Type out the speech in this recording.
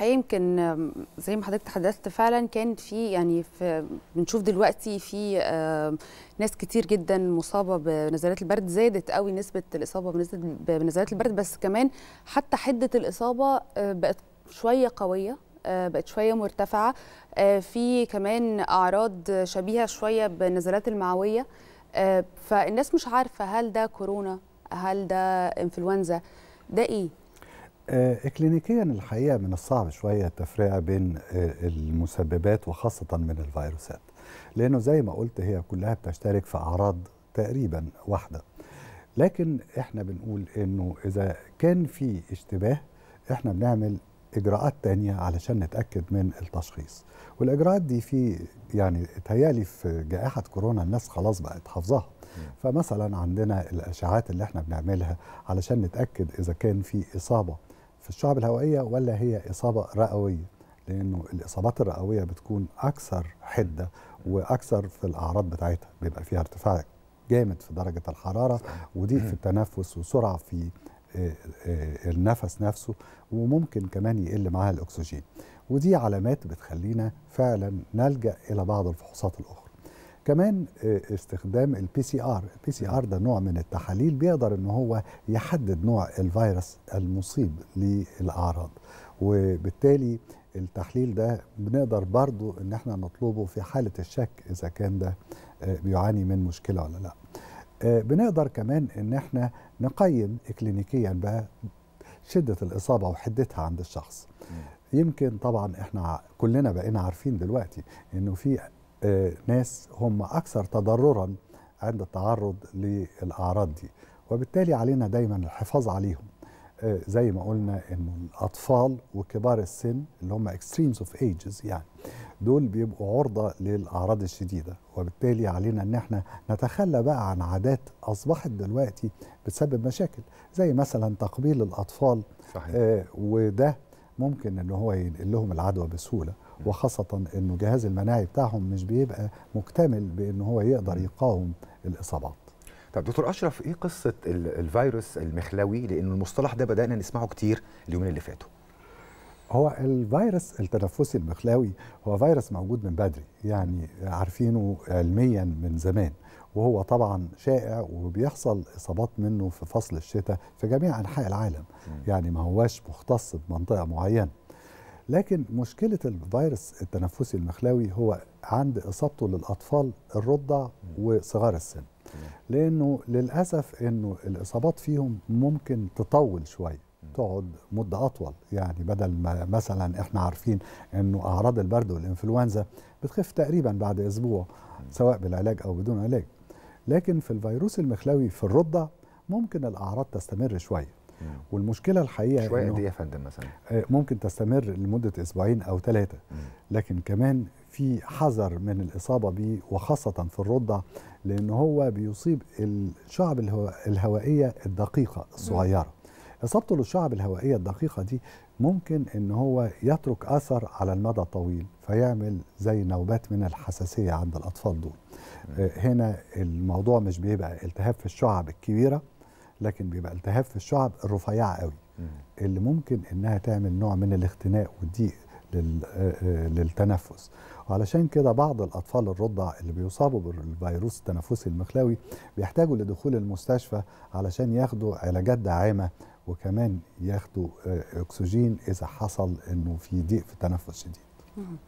يمكن زي ما حضرتك تحدثت فعلا كان في يعني في بنشوف دلوقتي في ناس كتير جدا مصابه بنزلات البرد زادت قوي نسبه الاصابه بنزلات البرد بس كمان حتى حده الاصابه آه، بقت شويه قويه آه، بقت شويه مرتفعه آه، في كمان اعراض شبيهه شويه بالنزلات المعويه فالناس مش عارفه هل ده كورونا هل ده انفلونزا ده ايه آه، اكلينيكيا الحقيقه من الصعب شويه التفرقه بين آه، المسببات وخاصه من الفيروسات لانه زي ما قلت هي كلها بتشترك في اعراض تقريبا واحده لكن احنا بنقول انه اذا كان في اشتباه احنا بنعمل اجراءات تانية علشان نتاكد من التشخيص والاجراءات دي في يعني تهيالي في جائحه كورونا الناس خلاص بقت حافظاها فمثلا عندنا الاشعاعات اللي احنا بنعملها علشان نتاكد اذا كان في اصابه في الشعب الهوائية ولا هي إصابة رئوية لأنه الإصابات الرئوية بتكون أكثر حدة وأكثر في الأعراض بتاعتها بيبقى فيها ارتفاع جامد في درجة الحرارة وضيق في التنفس وسرعة في آه، آه، النفس نفسه وممكن كمان يقل معاها الأكسجين ودي علامات بتخلينا فعلا نلجأ إلى بعض الفحوصات الأخرى كمان آه، استخدام البي سي ار البي سي ار ده نوع من التحاليل بيقدر ان هو يحدد نوع الفيروس المصيب للاعراض وبالتالي التحليل ده بنقدر برضو ان احنا نطلبه في حالة الشك اذا كان ده آه، بيعاني من مشكلة ولا لا آه، بنقدر كمان ان احنا نقيم اكلينيكيا بقى شدة الإصابة وحدتها عند الشخص يمكن طبعا احنا كلنا بقينا عارفين دلوقتي انه في ناس هم أكثر تضررا عند التعرض للأعراض دي وبالتالي علينا دايما الحفاظ عليهم آه، زي ما قلنا ان الاطفال وكبار السن اللي هم extremes اوف ايجز يعني دول بيبقوا عرضه للاعراض الشديده وبالتالي علينا ان احنا نتخلى بقى عن عادات اصبحت دلوقتي بتسبب مشاكل زي مثلا تقبيل الاطفال صحيح. آه وده ممكن ان هو ينقل لهم العدوى بسهوله وخاصه انه جهاز المناعي بتاعهم مش بيبقى مكتمل بان هو يقدر يقاوم الاصابات طب دكتور اشرف ايه قصه الفيروس المخلوي لان المصطلح ده بدانا نسمعه كتير اليومين اللي فاتوا هو الفيروس التنفسي المخلاوي هو فيروس موجود من بدري يعني عارفينه علميا من زمان وهو طبعا شائع وبيحصل اصابات منه في فصل الشتاء في جميع انحاء العالم يعني ما هواش مختص بمنطقه معينه لكن مشكله الفيروس التنفسي المخلاوي هو عند اصابته للاطفال الرضع وصغار السن لانه للاسف انه الاصابات فيهم ممكن تطول شويه تقعد مدة أطول يعني بدل ما مثلا إحنا عارفين أنه أعراض البرد والإنفلونزا بتخف تقريبا بعد أسبوع سواء بالعلاج أو بدون علاج لكن في الفيروس المخلاوي في الرضع ممكن الاعراض تستمر شويه والمشكله الحقيقه شويه قد ايه يا فندم مثلا آه، ممكن تستمر لمده اسبوعين او ثلاثه لكن كمان في حذر من الاصابه به وخاصه في الرضع لان هو بيصيب الشعب الهوائيه الدقيقه الصغيره مم. اصابته للشعب الهوائيه الدقيقه دي ممكن ان هو يترك اثر على المدى الطويل فيعمل زي نوبات من الحساسيه عند الاطفال دول آه، هنا الموضوع مش بيبقى التهاب في الشعب الكبيره لكن بيبقى التهاب في الشعب الرفيعه قوي اللي ممكن انها تعمل نوع من الاختناق والضيق آه، آه، للتنفس وعلشان كده بعض الأطفال الرضع اللي بيصابوا بالفيروس التنفسي المخلاوي بيحتاجوا لدخول المستشفى علشان ياخدوا علاجات داعمة وكمان ياخدوا آه، اكسجين اذا حصل انه في ضيق في التنفس شديد